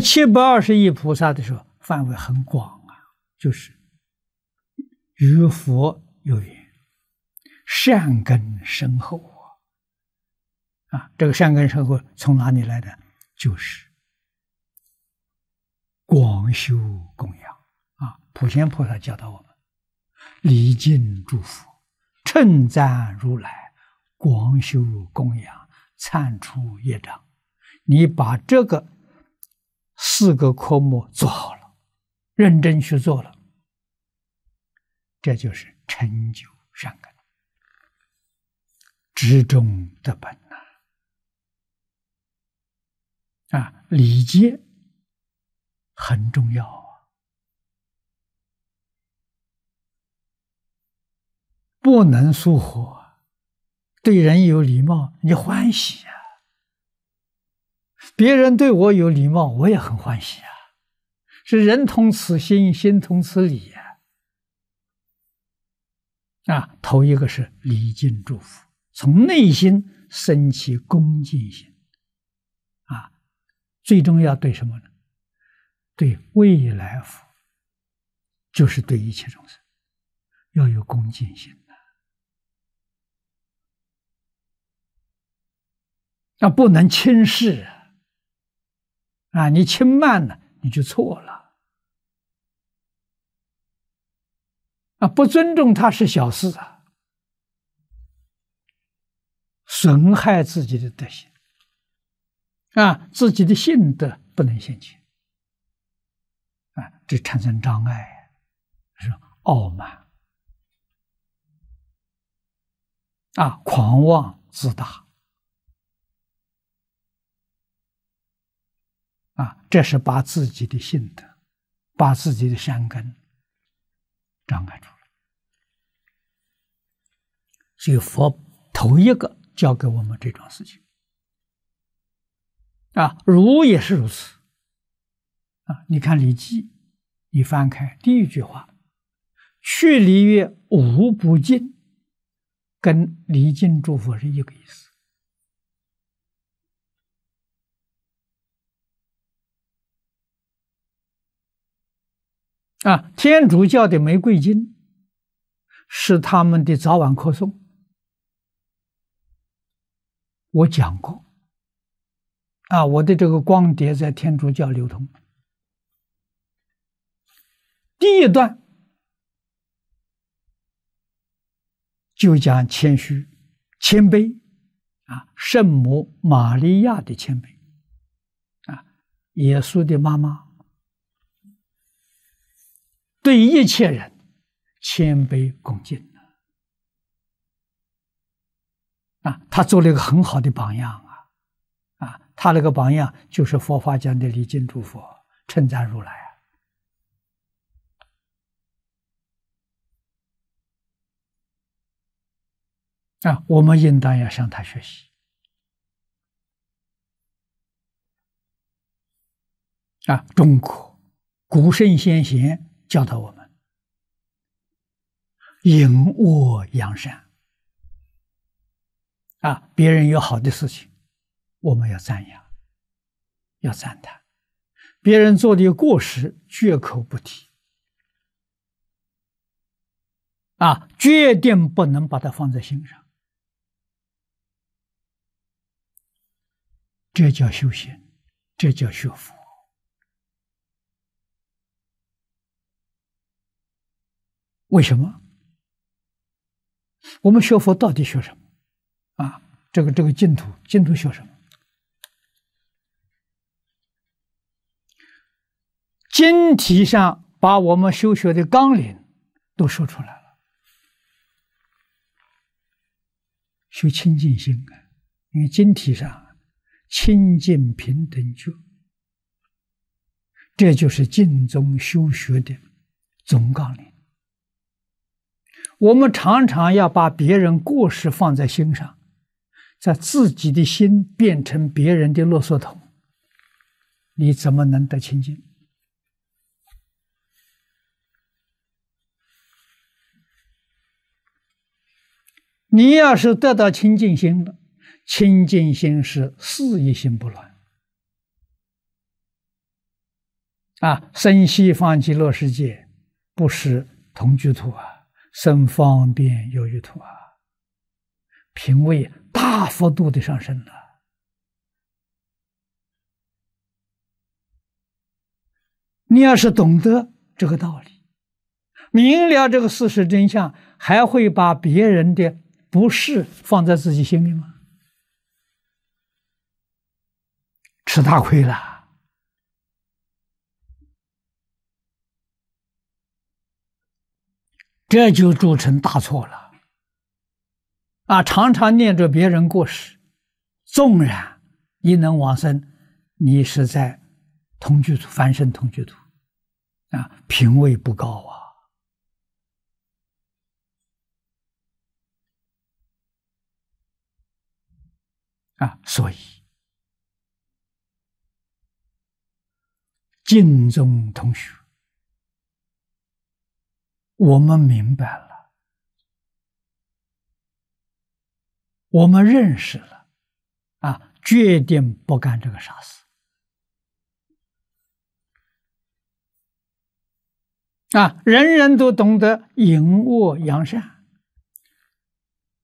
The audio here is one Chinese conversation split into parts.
七百二十亿菩萨的时候，范围很广啊，就是与佛有缘，善根深厚啊。啊，这个善根深厚从哪里来的？就是广修供养啊。普贤菩萨教导我们：礼敬诸佛，称赞如来，广修供养，忏除业障。你把这个。四个科目做好了，认真去做了，这就是成就善根，执中得本呐。啊，礼节很重要啊，不能疏忽。对人有礼貌，你欢喜呀。别人对我有礼貌，我也很欢喜啊！是人同此心，心同此理呀！啊，头一个是礼敬祝福，从内心升起恭敬心啊！最终要对什么呢？对未来福，就是对一切众生，要有恭敬心那不能轻视。啊！啊，你轻慢了，你就错了。啊，不尊重他是小事啊，损害自己的德行啊，自己的性德不能兴起啊，这产生障碍，是傲慢啊，狂妄自大。啊，这是把自己的心得，把自己的善根障开出来。所以佛头一个教给我们这种事情。啊，儒也是如此。啊，你看《礼记》，你翻开第一句话，“去礼乐无不尽”，跟礼敬诸佛是一个意思。啊，天主教的玫瑰金是他们的早晚课送。我讲过。啊，我的这个光碟在天主教流通。第一段就讲谦虚、谦卑，啊，圣母玛利亚的谦卑，啊，耶稣的妈妈。对一切人谦卑恭敬啊，他做了一个很好的榜样啊！啊，他那个榜样就是佛法讲的礼敬诸佛、称赞如来啊！啊，我们应当要向他学习啊！中国古圣先贤。教导我们，隐恶扬善，啊，别人有好的事情，我们要赞扬，要赞叹；别人做的过失，绝口不提，啊，绝对不能把它放在心上。这叫修行，这叫学佛。为什么？我们学佛到底学什么？啊，这个这个净土，净土学什么？经题上把我们修学的纲领都说出来了。修清净心啊，因为经题上清净平等觉，这就是净宗修学的总纲领。我们常常要把别人过失放在心上，在自己的心变成别人的啰嗦桶，你怎么能得清净？你要是得到清净心了，清净心是四意心不乱啊，生息放弃乐世界，不食同居土啊。生方便有余土啊，品位大幅度的上升了。你要是懂得这个道理，明了这个事实真相，还会把别人的不是放在自己心里吗？吃大亏了。这就铸成大错了，啊！常常念着别人过失，纵然你能往生，你是在同居土翻身同居土，啊，品位不高啊，啊，所以敬中同学。我们明白了，我们认识了，啊，决定不干这个傻事。啊，人人都懂得隐恶扬善，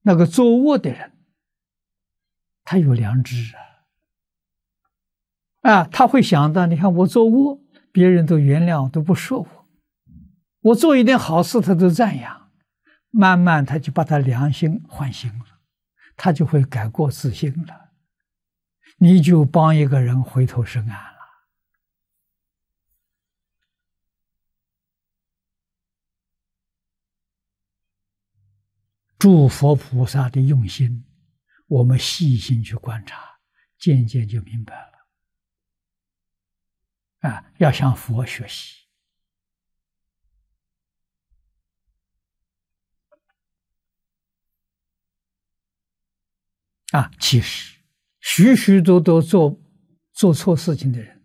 那个做恶的人，他有良知啊，啊，他会想到，你看我做恶，别人都原谅，都不说我。我做一点好事，他都赞扬，慢慢他就把他良心唤醒了，他就会改过自新了，你就帮一个人回头是岸了。诸佛菩萨的用心，我们细心去观察，渐渐就明白了。啊，要向佛学习。啊，其实，许许多多做做错事情的人，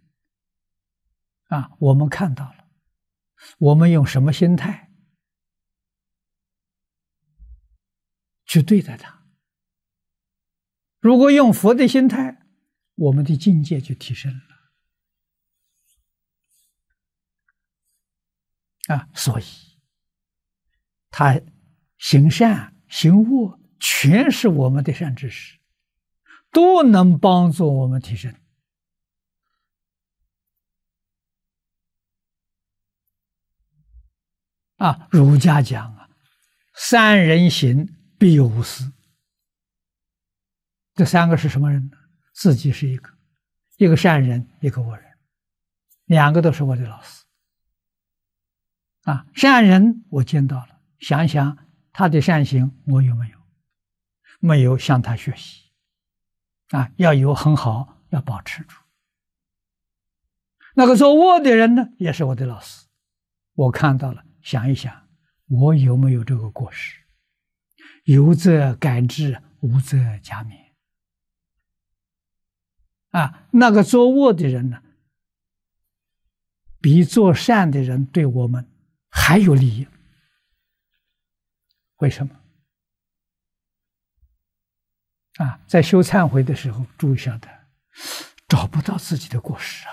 啊，我们看到了，我们用什么心态去对待他？如果用佛的心态，我们的境界就提升了。啊，所以，他行善行恶。全是我们的善知识，都能帮助我们提升。啊，儒家讲啊，三人行必有我师。这三个是什么人？呢？自己是一个，一个善人，一个恶人，两个都是我的老师。啊，善人我见到了，想一想他的善行，我有没有？没有向他学习，啊，要有很好，要保持住。那个做恶的人呢，也是我的老师，我看到了，想一想，我有没有这个过失？有则改之，无则加勉。啊，那个做恶的人呢，比做善的人对我们还有利益？为什么？啊，在修忏悔的时候，住下的找不到自己的过失啊，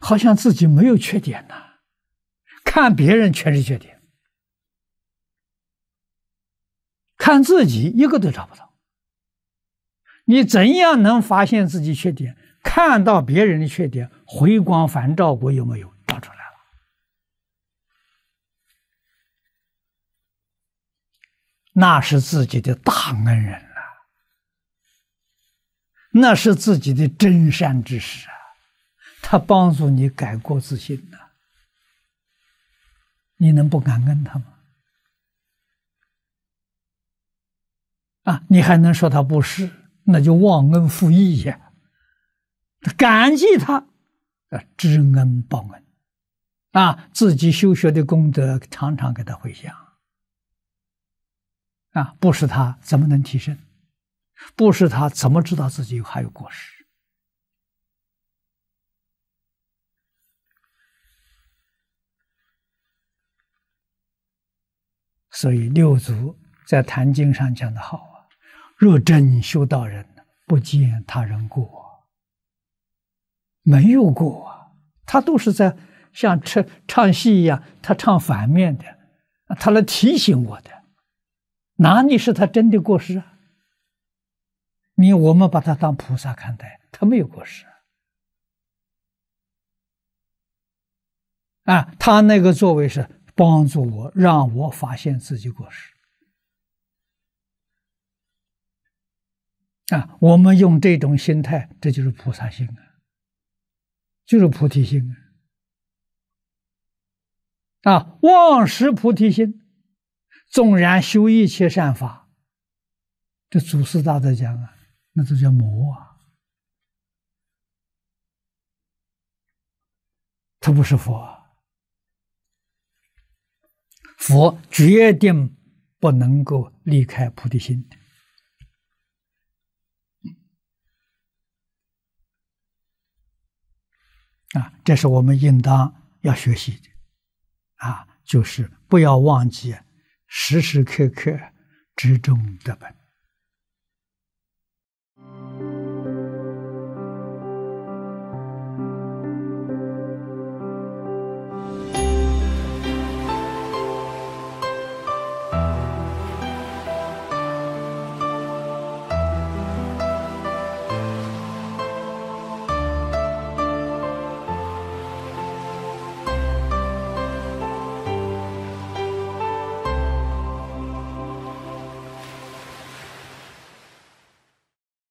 好像自己没有缺点呐，看别人全是缺点，看自己一个都找不到。你怎样能发现自己缺点，看到别人的缺点？回光返照过有没有？那是自己的大恩人了，那是自己的真善之师啊！他帮助你改过自新呢，你能不感恩他吗？啊，你还能说他不是？那就忘恩负义呀！感激他，啊，知恩报恩，啊，自己修学的功德常常给他回响。啊，不是他怎么能提升？不是他怎么知道自己还有过失？所以六祖在《坛经》上讲的好啊：“若真修道人，不见他人过。”没有过，他都是在像唱唱戏一样，他唱反面的，他来提醒我的。哪里是他真的过失啊？你我们把他当菩萨看待，他没有过失啊！他那个作为是帮助我，让我发现自己过失啊！我们用这种心态，这就是菩萨心啊，就是菩提心啊！忘食菩提心。纵然修一切善法，这祖师大德讲啊，那都叫魔啊，他不是佛。佛决定不能够离开菩提心的啊，这是我们应当要学习的啊，就是不要忘记。时时刻刻，注重德本。